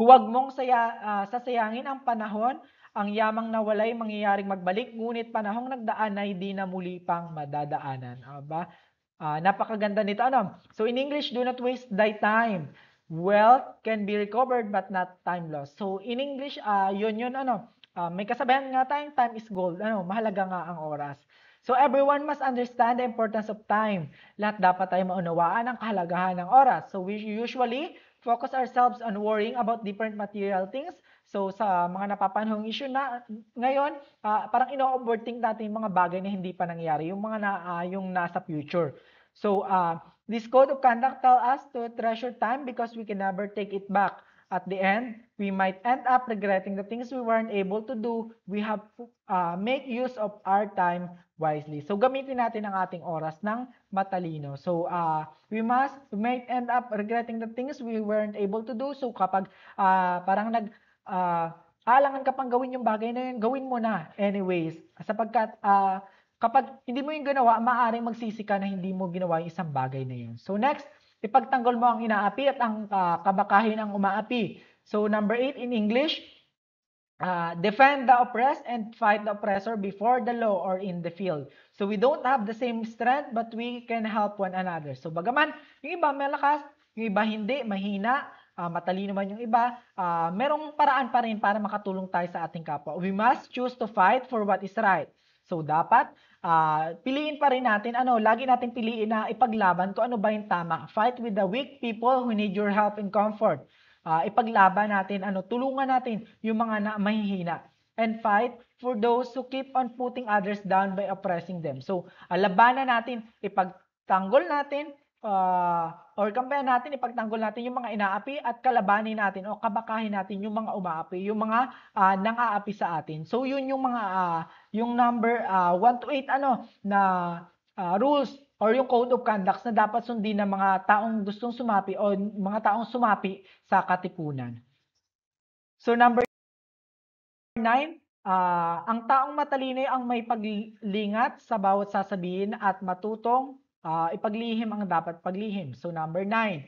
huwag mong saya, uh, sasayangin ang panahon ang yamang nawalay mangyayaring magbalik, ngunit panahong nagdaan ay di na muli pang madadaanan. Aba, ah, uh, ah, napakaganda nito. Ano? So in English, do not waste thy time. Wealth can be recovered but not time lost. So in English, uh, yun yun ano, uh, may kasabihan nga tayong time is gold. Ano, mahalaga nga ang oras. So everyone must understand the importance of time. Lahat dapat tayo maunawaan ang kahalagahan ng oras. So we usually focus ourselves on worrying about different material things So sa mga napapanahong issue na ngayon, uh, parang ino-overthink natin yung mga bagay na hindi pa nangyari, yung mga na, uh, yung nasa future. So uh, this code of conduct tell us to treasure time because we can never take it back. At the end, we might end up regretting the things we weren't able to do. We have uh, make use of our time wisely. So gamitin natin ang ating oras ng matalino. So uh, we must we might end up regretting the things we weren't able to do. So kapag uh, parang nag uh, ah, alangan ka pang gawin yung bagay na yun, gawin mo na anyways. Sapagkat uh, kapag hindi mo yung ginawa, maaaring magsisi ka na hindi mo ginawa yung isang bagay na yun. So next, ipagtanggol mo ang inaapi at ang uh, kabakahin ang umaapi. So number 8 in English, uh, defend the oppressed and fight the oppressor before the law or in the field. So we don't have the same strength but we can help one another. So bagaman, yung iba may lakas, yung iba hindi, mahina, uh, matalino man yung iba, uh, merong paraan pa rin para makatulong tayo sa ating kapwa. We must choose to fight for what is right. So dapat uh, piliin pa rin natin ano, lagi natin piliin na ipaglaban kung ano ba yung tama. Fight with the weak people who need your help and comfort. Uh, ipaglaban natin ano, tulungan natin yung mga na mahihina and fight for those who keep on putting others down by oppressing them. So, labanan natin, ipagtanggol natin, uh, or kampayan natin, ipagtanggol natin yung mga inaapi at kalabanin natin o kabakahin natin yung mga umaapi, yung mga uh, nang-aapi sa atin. So yun yung mga uh, yung number uh, ah, 1 to 8 ano na uh, rules or yung code of conduct na dapat sundin ng mga taong gustong sumapi o mga taong sumapi sa katipunan. So number 9, uh, ang taong matalino ang may paglingat sa bawat sasabihin at matutong uh, ipaglihim ang dapat paglihim. So number 9.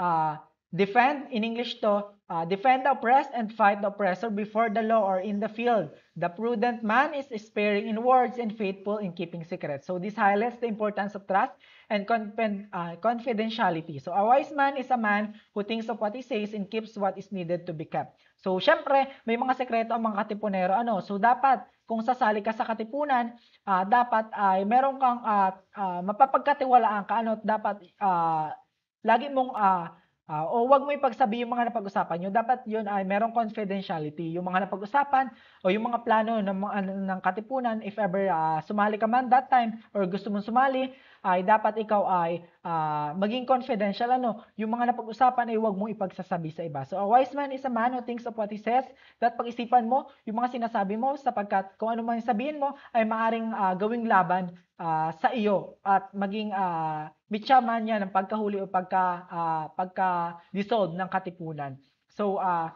Uh, ah, defend, in English to, uh, defend the oppressed and fight the oppressor before the law or in the field. The prudent man is sparing in words and faithful in keeping secrets. So this highlights the importance of trust and uh, confidentiality. So a wise man is a man who thinks of what he says and keeps what is needed to be kept. So syempre, may mga sekreto ang mga katipunero. Ano? So dapat kung sasali ka sa katipunan, uh, dapat ay uh, meron kang uh, uh, mapapagkatiwalaan ka ano dapat uh, lagi mong uh, uh, o wag mo ipagsabi yung mga napag-usapan nyo. Dapat yun ay merong confidentiality. Yung mga napag-usapan o yung mga plano ng, ng, ng katipunan, if ever uh, sumali ka man that time or gusto mong sumali, ay dapat ikaw ay uh, maging confidential ano, yung mga napag-usapan ay huwag mong ipagsasabi sa iba. So a wise man is a man who thinks of what he says. That pag-isipan mo yung mga sinasabi mo sapagkat kung ano man sabihin mo ay maaring uh, gawing laban uh, sa iyo at maging uh, mitsaman niya ng pagkahuli o pagka uh, pagka-dissolve ng katipunan. So uh,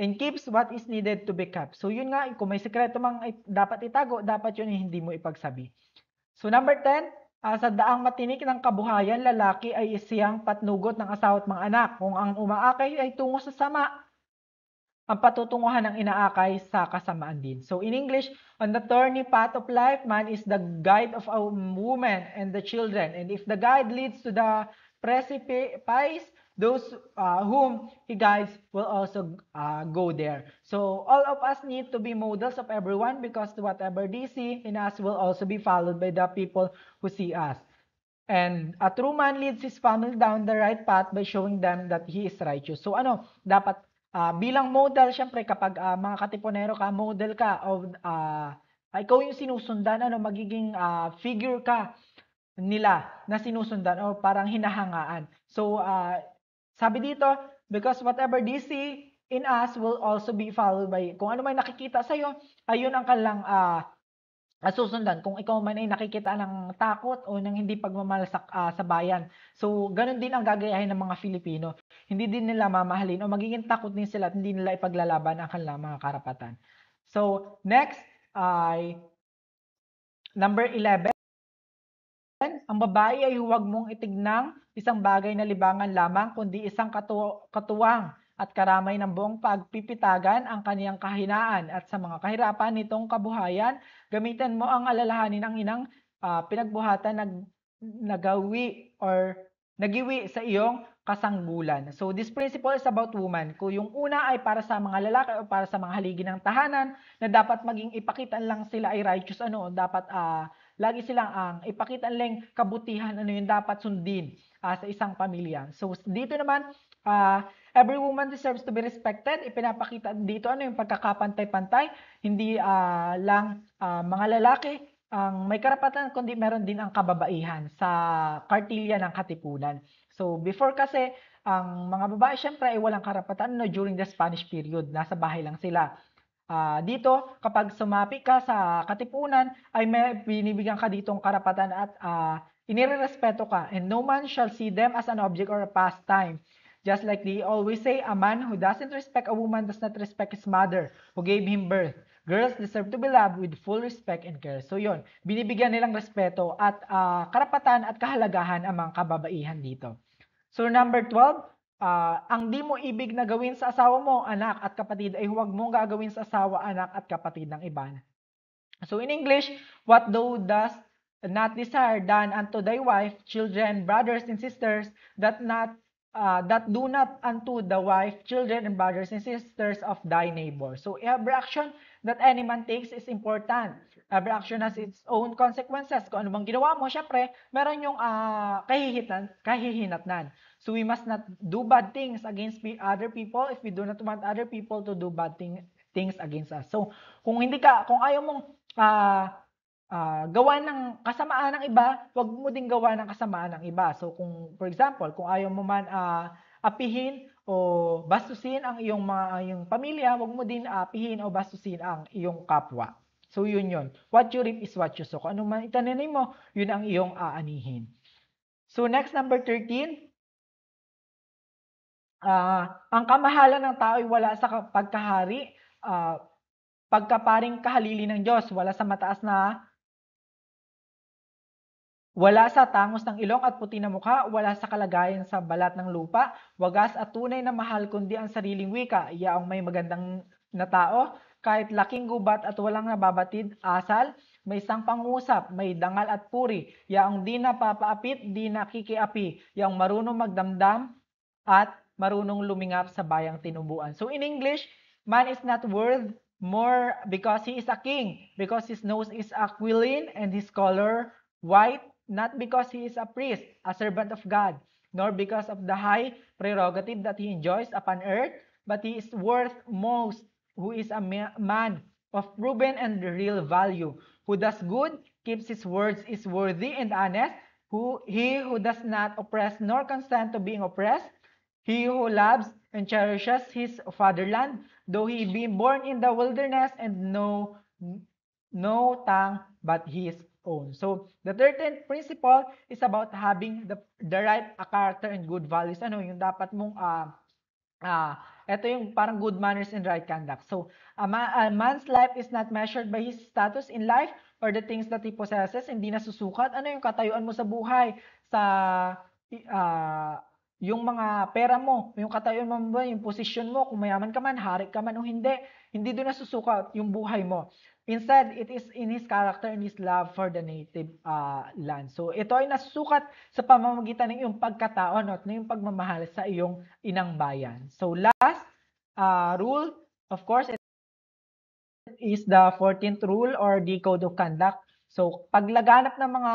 and keeps what is needed to be kept. So yun nga, kung may sekreto mang dapat itago, dapat yun hindi mo ipagsabi. So number 10, Uh, sa daang matinik ng kabuhayan, lalaki ay isiyang patnugot ng asawa at mga anak. Kung ang umaakay ay tungo sa sama, ang patutunguhan ng inaakay sa kasamaan din. So in English, on the thorny path of life, man is the guide of a woman and the children. And if the guide leads to the precipice, those uh, whom he guides will also uh, go there. So all of us need to be models of everyone because whatever they see in us will also be followed by the people who see us. And a true man leads his family down the right path by showing them that he is righteous. So ano, dapat uh, bilang model, syempre kapag uh, mga katipunero ka, model ka, of, uh, ikaw yung sinusundan, ano, magiging uh, figure ka nila na sinusundan o parang hinahangaan. So, uh, sabi dito, because whatever they see in us will also be followed by Kung ano may nakikita sa sa'yo, ayun ang kalang uh, ah, ah, susundan. Kung ikaw man ay nakikita ng takot o ng hindi pagmamalasak uh, ah, sa bayan. So, ganun din ang gagayahin ng mga Filipino. Hindi din nila mamahalin o magiging takot din sila at hindi nila ipaglalaban ang kanilang mga karapatan. So, next ay uh, number 11 ang babae ay huwag mong itignang isang bagay na libangan lamang kundi isang katu- katuwang at karamay ng buong pagpipitagan ang kaniyang kahinaan at sa mga kahirapan nitong kabuhayan, gamitan mo ang alalahanin ng inang uh, pinagbuhatan nag nagawi or nagiwi sa iyong kasanggulan. So this principle is about woman. Kung yung una ay para sa mga lalaki o para sa mga haligi ng tahanan na dapat maging ipakita lang sila ay righteous ano, dapat uh, Lagi silang ang um, ipakita lang kabutihan, ano yung dapat sundin uh, sa isang pamilya. So dito naman, uh, every woman deserves to be respected. Ipinapakita dito ano yung pagkakapantay-pantay, hindi uh, lang uh, mga lalaki ang may karapatan kundi meron din ang kababaihan sa kartilya ng katipunan. So before kasi ang mga babae syempre ay walang karapatan no during the Spanish period, nasa bahay lang sila. Uh, dito, kapag sumapi ka sa katipunan, ay may binibigyan ka ditong karapatan at uh, inirerespeto ka. And no man shall see them as an object or a pastime. Just like they always say, a man who doesn't respect a woman does not respect his mother who gave him birth. Girls deserve to be loved with full respect and care. So yon, binibigyan nilang respeto at uh, karapatan at kahalagahan ang mga kababaihan dito. So number 12, uh, ang di mo ibig na gawin sa asawa mo, anak at kapatid, ay huwag mong gagawin sa asawa, anak at kapatid ng iba. So in English, what thou dost not desire done unto thy wife, children, brothers and sisters, that not uh, that do not unto the wife, children, and brothers and sisters of thy neighbor. So every action that any man takes is important. Every action has its own consequences. Kung ano bang ginawa mo, syempre, meron yung uh, kahihitan, kahihinatnan. So we must not do bad things against other people if we do not want other people to do bad thing, things against us. So kung hindi ka kung ayaw mong uh, uh, gawa ng kasamaan ng iba, huwag mo din gawa ng kasamaan ng iba. So kung for example, kung ayaw mo man uh, apihin o bastusin ang iyong mga iyong pamilya, huwag mo din apihin o bastusin ang iyong kapwa. So yun yun. What you reap is what you sow. Kung ano man itananim mo, yun ang iyong aanihin. So next number 13, Ah, ang kamahalan ng tao ay wala sa pagkahari, ah, pagkaparing kahalili ng Diyos, wala sa mataas na wala sa tangos ng ilong at puti na mukha, wala sa kalagayan sa balat ng lupa, wagas at tunay na mahal kundi ang sariling wika, yaong may magandang na tao, kahit laking gubat at walang nababatid, asal, may isang pangusap, may dangal at puri, yaong di napapaapit, di nakikiapi, yaong marunong magdamdam at marunong lumingap sa bayang tinubuan. So in English, man is not worth more because he is a king, because his nose is aquiline and his color white, not because he is a priest, a servant of God, nor because of the high prerogative that he enjoys upon earth, but he is worth most who is a man of proven and real value, who does good, keeps his words, is worthy and honest, who he who does not oppress nor consent to being oppressed, He who loves and cherishes his fatherland, though he be born in the wilderness and know no tongue but his own. So, the 13th principle is about having the, the right a character and good values. Ano, yung dapat mong, uh, ah, uh, ah, ito yung parang good manners and right conduct. So, a, ma- a man's life is not measured by his status in life or the things that he possesses. Hindi nasusukat. Ano yung katayuan mo sa buhay, sa uh, yung mga pera mo, yung katayon mo, yung posisyon mo, kung mayaman ka man, hari ka man o hindi, hindi doon nasusukat yung buhay mo. Instead, it is in his character and his love for the native uh, land. So, ito ay nasusukat sa pamamagitan ng iyong pagkatao, not ng iyong pagmamahal sa iyong inang bayan. So, last uh, rule, of course, it is the 14th rule or the code of conduct. So, paglaganap ng mga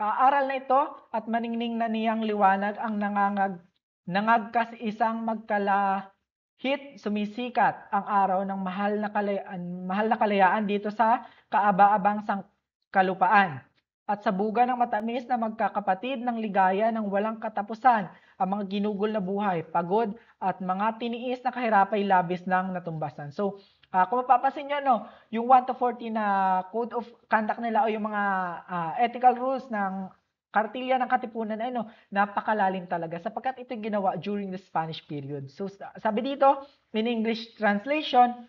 uh, aral na ito at maningning na niyang liwanag ang nangangag nangagkas isang magkalahit sumisikat ang araw ng mahal na kalayaan, mahal na kalayaan dito sa kaaba-abang sang kalupaan at sa buga ng matamis na magkakapatid ng ligaya ng walang katapusan ang mga ginugol na buhay, pagod at mga tiniis na kahirapay labis ng natumbasan. So, Uh, kung mapapansin nyo, no, yung 1 to 40 na code of conduct nila o yung mga uh, ethical rules ng kartilya ng Katipunan ay no, napakalalim talaga sapagkat ito ginawa during the Spanish period. So sabi dito, in English translation,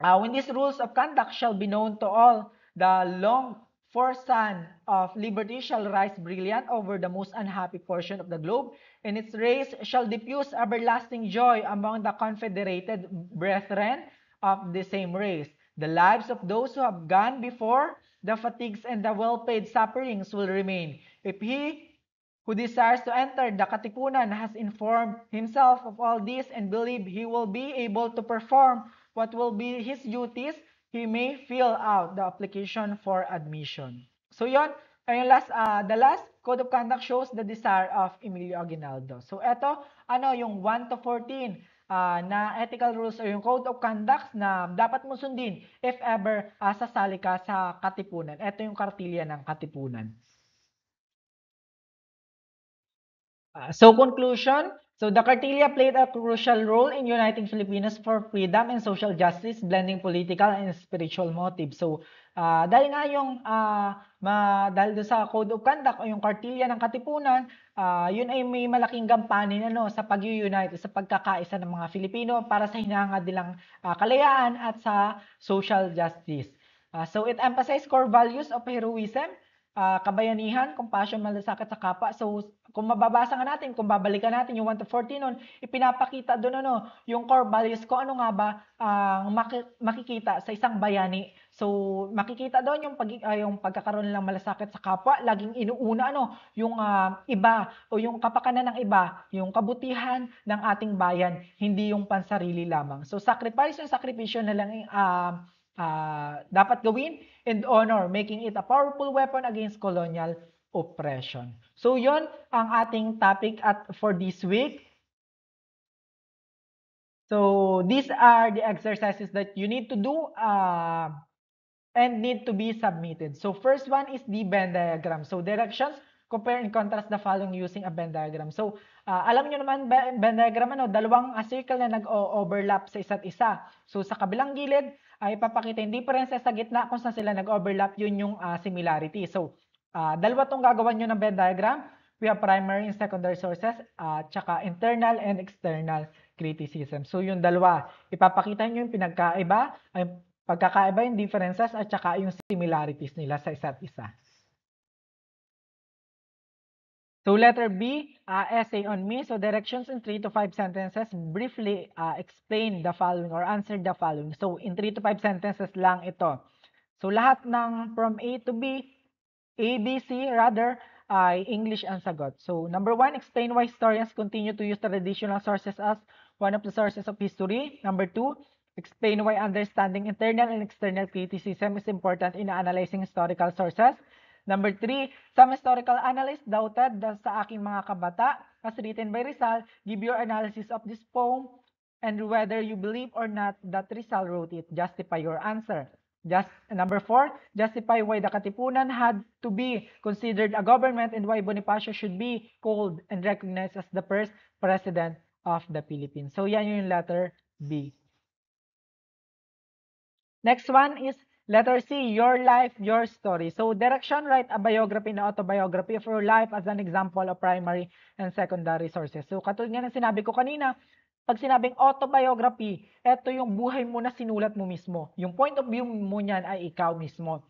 uh, when these rules of conduct shall be known to all, the long for sun of liberty shall rise brilliant over the most unhappy portion of the globe, and its rays shall diffuse everlasting joy among the confederated brethren of the same race. The lives of those who have gone before, the fatigues and the well-paid sufferings will remain. If he who desires to enter the Katipunan has informed himself of all this and believe he will be able to perform what will be his duties, he may fill out the application for admission. So yon, ayun last, uh, the last code of conduct shows the desire of Emilio Aguinaldo. So eto, ano yung 1 to 14? uh, na ethical rules or yung code of conduct na dapat mo sundin if ever uh, sasali ka sa katipunan. Ito yung kartilya ng katipunan. Uh, so conclusion, So the Cartelia played a crucial role in uniting Filipinos for freedom and social justice, blending political and spiritual motives. So uh, dahil nga yung uh, ma, dahil doon sa Code of Conduct o yung Cartelia ng Katipunan, uh, yun ay may malaking gampanin ano, sa pag-unite, sa pagkakaisa ng mga Filipino para sa hinangad nilang uh, kalayaan at sa social justice. Uh, so it emphasized core values of heroism, uh, kabayanihan, compassion, malasakit sa kapwa. So, kung mababasa nga natin, kung babalikan natin yung 1 to 14 nun, ipinapakita doon ano, yung core values ko, ano nga ba ang uh, makikita sa isang bayani. So, makikita doon yung, pag, uh, ah, yung pagkakaroon ng malasakit sa kapwa, laging inuuna ano, yung uh, iba o yung kapakanan ng iba, yung kabutihan ng ating bayan, hindi yung pansarili lamang. So, sacrifice yung sakripisyo na lang uh, uh, dapat gawin and honor, making it a powerful weapon against colonial oppression. So yon ang ating topic at for this week. So these are the exercises that you need to do uh, and need to be submitted. So first one is the Venn diagram. So directions, compare and contrast the following using a Venn diagram. So uh, alam nyo naman, Venn diagram, ano, dalawang circle na nag-overlap sa isa't isa. So sa kabilang gilid, ay ah, ipapakita yung differences sa gitna kung saan sila nag-overlap, yun yung uh, similarity. So, uh, dalawa tong gagawin nyo ng Venn diagram. We have primary and secondary sources, uh, saka internal and external criticism. So, yung dalawa, ipapakita nyo yung pinagkaiba, ay pagkakaiba yung differences at saka yung similarities nila sa isa't isa. So letter B, uh, essay on me. So directions in 3 to 5 sentences briefly uh, explain the following or answer the following. So in 3 to 5 sentences lang ito. So lahat ng from A to B, A, B, C rather, ay uh, English ang sagot. So number 1, explain why historians continue to use traditional sources as one of the sources of history. Number 2, explain why understanding internal and external criticism is important in analyzing historical sources. Number three, some historical analysts doubted that sa aking mga kabata, as written by Rizal, give your analysis of this poem and whether you believe or not that Rizal wrote it, justify your answer. Just, number four, justify why the Katipunan had to be considered a government and why Bonifacio should be called and recognized as the first president of the Philippines. So yan yung letter B. Next one is Letter C, your life, your story. So, direction, write a biography na autobiography of your life as an example of primary and secondary sources. So, katulad nga ng sinabi ko kanina, pag sinabing autobiography, ito yung buhay mo na sinulat mo mismo. Yung point of view mo niyan ay ikaw mismo.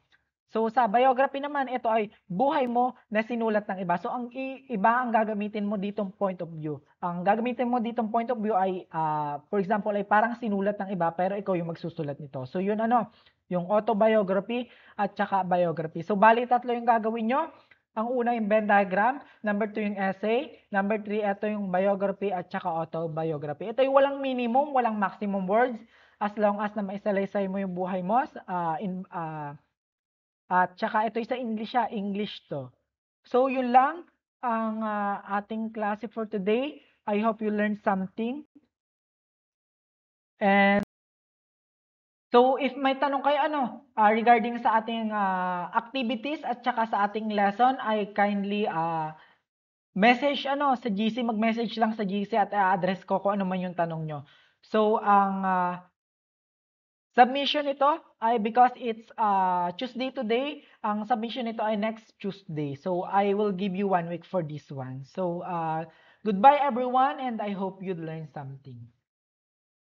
So, sa biography naman, ito ay buhay mo na sinulat ng iba. So, ang iba ang gagamitin mo ditong point of view. Ang gagamitin mo ditong point of view ay, uh, for example, ay parang sinulat ng iba, pero ikaw yung magsusulat nito. So, yun ano, yung autobiography at saka biography. So, bali tatlo yung gagawin nyo. Ang una yung Venn diagram, number 2 yung essay, number 3 ito yung biography at saka autobiography. Ito yung walang minimum, walang maximum words as long as na maisalaysay mo yung buhay mo uh, in, uh, at saka ito sa English siya, ah, English to. So yun lang ang uh, ating klase for today. I hope you learned something. And So if may tanong kayo ano uh, regarding sa ating uh, activities at saka sa ating lesson ay kindly uh, message ano sa GC mag-message lang sa GC at i-address ko kung ano man yung tanong nyo. So ang uh, submission ito ay because it's uh, Tuesday today, ang submission nito ay next Tuesday. So I will give you one week for this one. So uh, goodbye everyone and I hope you'd learn something.